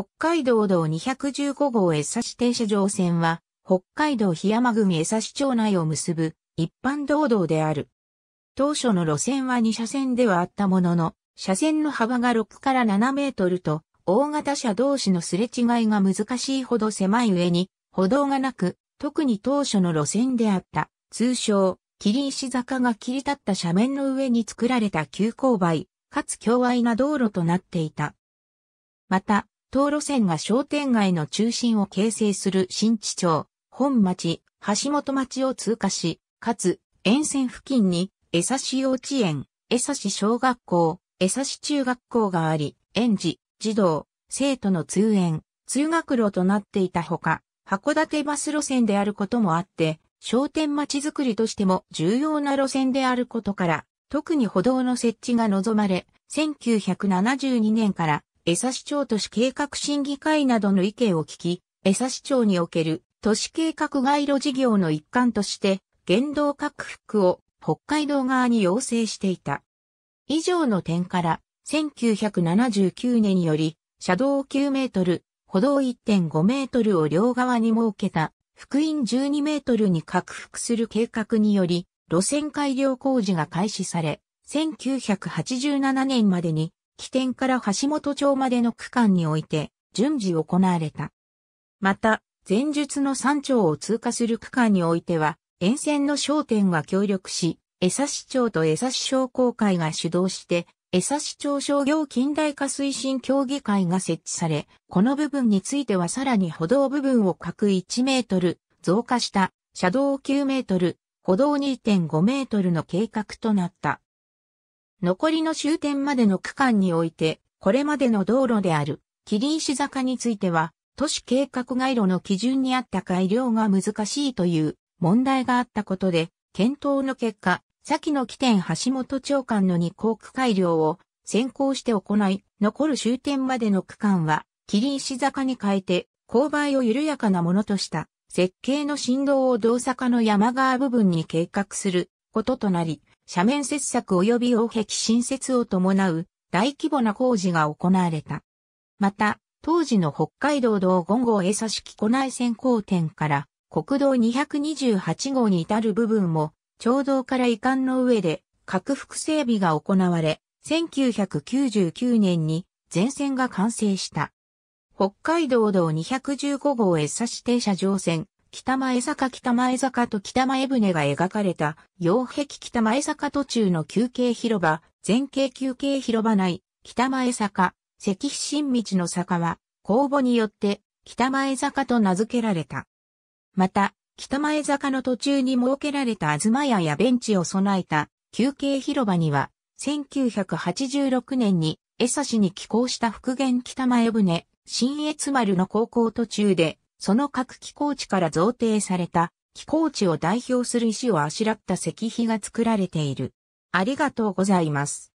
北海道道215号江差停車場線は、北海道檜山組江差町内を結ぶ一般道道である。当初の路線は2車線ではあったものの、車線の幅が6から7メートルと、大型車同士のすれ違いが難しいほど狭い上に、歩道がなく、特に当初の路線であった、通称、霧石坂が切り立った斜面の上に作られた急勾配、かつ狭矮な道路となっていた。また、東路線が商店街の中心を形成する新地町、本町、橋本町を通過し、かつ、沿線付近に、江差幼稚園、江差小学校、江差中学校があり、園児、児童、生徒の通園、通学路となっていたほか、函館バス路線であることもあって、商店町づくりとしても重要な路線であることから、特に歩道の設置が望まれ、1972年から江差町都市計画審議会などの意見を聞き、江差町における都市計画街路事業の一環として、言動拡幅を北海道側に要請していた。以上の点から、1979年により、車道9メートル、歩道1.5メートルを両側に設けた、福音12メートルに拡幅する計画により、路線改良工事が開始され、1987年までに起点から橋本町までの区間において、順次行われた。また、前述の山頂を通過する区間においては、沿線の商店が協力し、江差町と江差商工会が主導して、江差町商業近代化推進協議会が設置され、この部分についてはさらに歩道部分を各1メートル増加した、車道9メートル、歩道2.5メートルの計画となった。残りの終点までの区間において、これまでの道路である、霧石坂については、都市計画街路の基準にあった改良が難しいという問題があったことで、検討の結果、先の起点橋本長官の二工区改良を先行して行い、残る終点までの区間は、霧石坂に変えて、勾配を緩やかなものとした、設計の振動を道坂の山側部分に計画することとなり、斜面切削及び王壁新設を伴う大規模な工事が行われた。また、当時の北海道道5号江差式古内線交点から国道228号に至る部分も、町道から遺憾の上で拡幅整備が行われ、1999年に全線が完成した。北海道道215号江差停車場線、北前坂北前坂と北前船が描かれた、洋壁北前坂途中の休憩広場、前景休憩広場内、北前坂、石碑新道の坂は、公募によって、北前坂と名付けられた。また、北前坂の途中に設けられた東屋やベンチを備えた休憩広場には、1986年に江差に寄港した復元北前船、新越丸の高校途中でその各寄港地から贈呈された寄港地を代表する石をあしらった石碑が作られている。ありがとうございます。